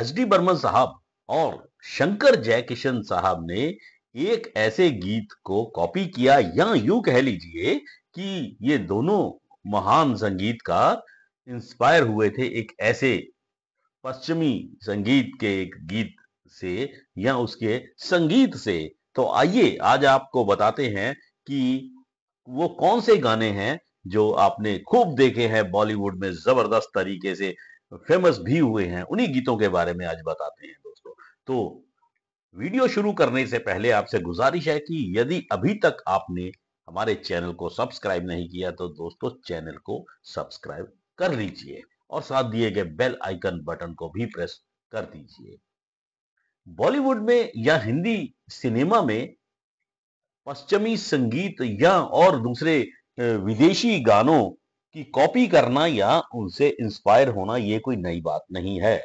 H D Burman साहब और शंकर जयकिशन साहब ने एक ऐसे गीत को कॉपी किया या यूं कह लीजिए कि ये दोनों महान संगीतकार इंस्पायर हुए थे एक ऐसे पश्चिमी संगीत के एक गीत से या उसके संगीत से तो आइए आज आपको बताते हैं कि वो कौन से गाने हैं जो आपने खूब देखे हैं बॉलीवुड में जबरदस्त तरीके से फेमस तो भी हुए हैं उन्हीं गीतों के बारे में आज बताते हैं दोस्तों तो वीडियो शुरू करने से पहले आपसे गुजारिश है कि यदि अभी तक आपने हमारे चैनल को सब्सक्राइब नहीं किया तो दोस्तों चैनल को सब्सक्राइब कर लीजिए और साथ दिए गए बेल आइकन बटन को भी प्रेस कर दीजिए बॉलीवुड में या हिंदी सिनेमा में पश्चिमी संगीत या और दूसरे विदेशी गानों कि कॉपी करना या उनसे इंस्पायर होना यह कोई नई बात नहीं है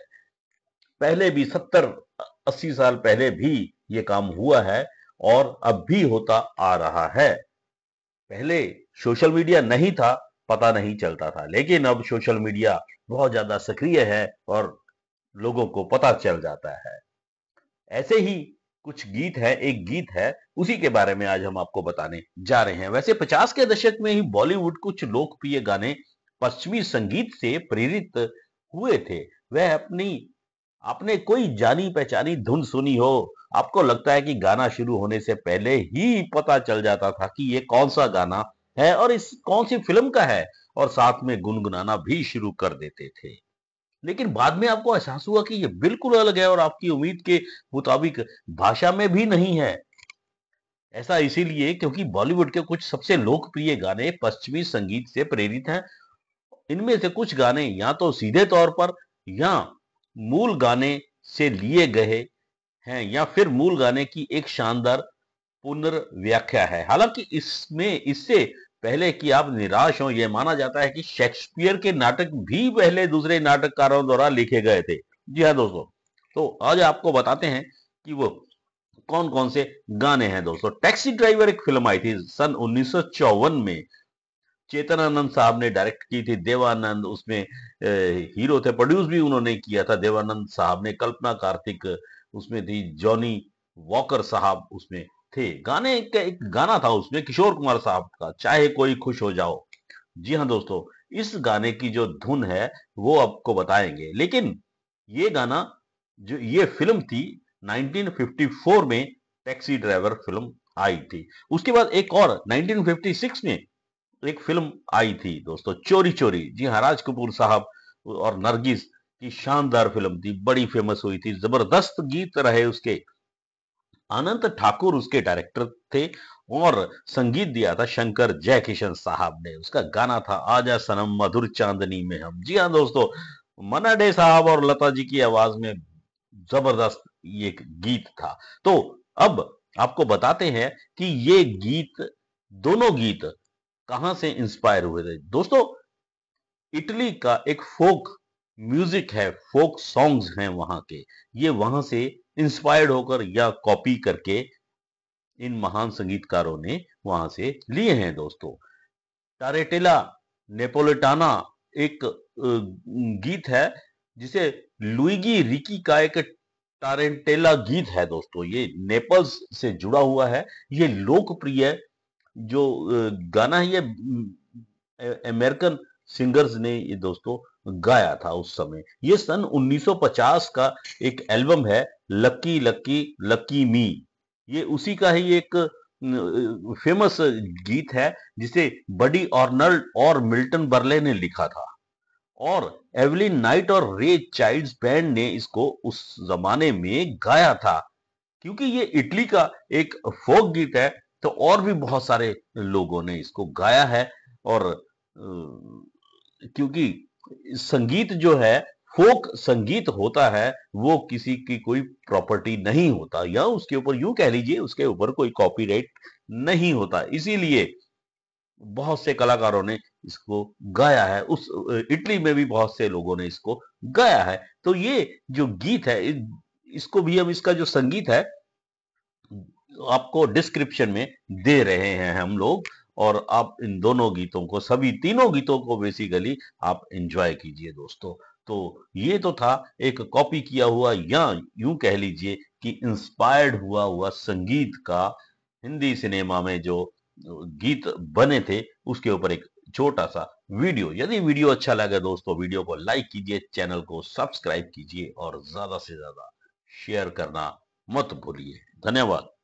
पहले भी सत्तर अस्सी साल पहले भी ये काम हुआ है और अब भी होता आ रहा है पहले सोशल मीडिया नहीं था पता नहीं चलता था लेकिन अब सोशल मीडिया बहुत ज्यादा सक्रिय है और लोगों को पता चल जाता है ऐसे ही कुछ गीत है एक गीत है उसी के बारे में आज हम आपको बताने जा रहे हैं वैसे पचास के दशक में ही बॉलीवुड कुछ लोकप्रिय गाने पश्चिमी संगीत से प्रेरित हुए थे वह अपनी आपने कोई जानी पहचानी धुन सुनी हो आपको लगता है कि गाना शुरू होने से पहले ही पता चल जाता था कि ये कौन सा गाना है और इस कौन सी फिल्म का है और साथ में गुनगुनाना भी शुरू कर देते थे लेकिन बाद में आपको एहसास हुआ कि ये बिल्कुल अलग है और आपकी उम्मीद के मुताबिक भाषा में भी नहीं है ऐसा इसीलिए क्योंकि बॉलीवुड के कुछ सबसे लोकप्रिय गाने पश्चिमी संगीत से प्रेरित हैं इनमें से कुछ गाने या तो सीधे तौर पर या मूल गाने से लिए गए हैं या फिर मूल गाने की एक शानदार पुनर्व्याख्या है हालांकि इसमें इससे पहले कि आप निराश हो यह माना जाता है कि शेक्सपियर के नाटक भी पहले दूसरे नाटककारों द्वारा लिखे गए थे जी हाँ दोस्तों तो आज आपको बताते हैं कि वो कौन कौन से गाने हैं दोस्तों टैक्सी ड्राइवर एक फिल्म आई थी सन उन्नीस में चेतनानंद साहब ने डायरेक्ट की थी देवानंद उसमें हीरो थे प्रोड्यूस भी उन्होंने किया था देवानंद साहब ने कल्पना कार्तिक उसमें थी जॉनी वॉकर साहब उसमें थे गाने का एक गाना था उसमें किशोर कुमार साहब का चाहे कोई खुश हो जाओ जी हाँ दोस्तों इस गाने की जो धुन है वो आपको बताएंगे लेकिन ये गाना जो ये फिल्म थी 1954 में टैक्सी ड्राइवर फिल्म आई थी उसके बाद एक और 1956 में एक फिल्म आई थी दोस्तों चोरी चोरी जी हाँ राज कपूर साहब और नरगिस की शानदार फिल्म थी बड़ी फेमस हुई थी जबरदस्त गीत रहे उसके अनंत ठाकुर उसके डायरेक्टर थे और संगीत दिया था शंकर जयकिशन साहब ने उसका गाना था आजा सनम मधुर चांदनी में हम जी हाँ दोस्तों मना डे साहब और लता जी की आवाज में जबरदस्त ये गीत था तो अब आपको बताते हैं कि ये गीत दोनों गीत कहां से इंस्पायर हुए थे दोस्तों इटली का एक फोक म्यूजिक है फोक सॉन्ग्स हैं वहां के ये वहां से इंस्पायर्ड होकर या कॉपी करके इन महान संगीतकारों ने वहां से लिए हैं दोस्तों टारेटेला नेपोलिटाना एक गीत है जिसे लुईगी रिकी का एक टारेंटेला गीत है दोस्तों ये नेपल्स से जुड़ा हुआ है ये लोकप्रिय जो गाना है ये अमेरिकन सिंगर्स ने ये दोस्तों गाया था उस समय ये सन 1950 का एक एल्बम है लक्की लक्की लक्की मी ये उसी का ही एक फेमस गीत है जिसे बडी ऑर्नल्ड और मिल्टन बर्ले ने लिखा था और एवलिन नाइट और रे चाइल्ड्स बैंड ने इसको उस जमाने में गाया था क्योंकि ये इटली का एक फोक गीत है तो और भी बहुत सारे लोगों ने इसको गाया है और क्योंकि संगीत जो है फोक संगीत होता है वो किसी की कोई प्रॉपर्टी नहीं होता या उसके ऊपर यूं कह लीजिए उसके ऊपर कोई कॉपीराइट नहीं होता इसीलिए बहुत से कलाकारों ने इसको गाया है उस इटली में भी बहुत से लोगों ने इसको गाया है तो ये जो गीत है इसको भी हम इसका जो संगीत है आपको डिस्क्रिप्शन में दे रहे हैं हम लोग और आप इन दोनों गीतों को सभी तीनों गीतों को बेसिकली आप एंजॉय कीजिए दोस्तों तो ये तो था एक कॉपी किया हुआ या यूं कह लीजिए कि इंस्पायर्ड हुआ हुआ संगीत का हिंदी सिनेमा में जो गीत बने थे उसके ऊपर एक छोटा सा वीडियो यदि वीडियो अच्छा लगे दोस्तों वीडियो को लाइक कीजिए चैनल को सब्सक्राइब कीजिए और ज्यादा से ज्यादा शेयर करना मत भूलिए धन्यवाद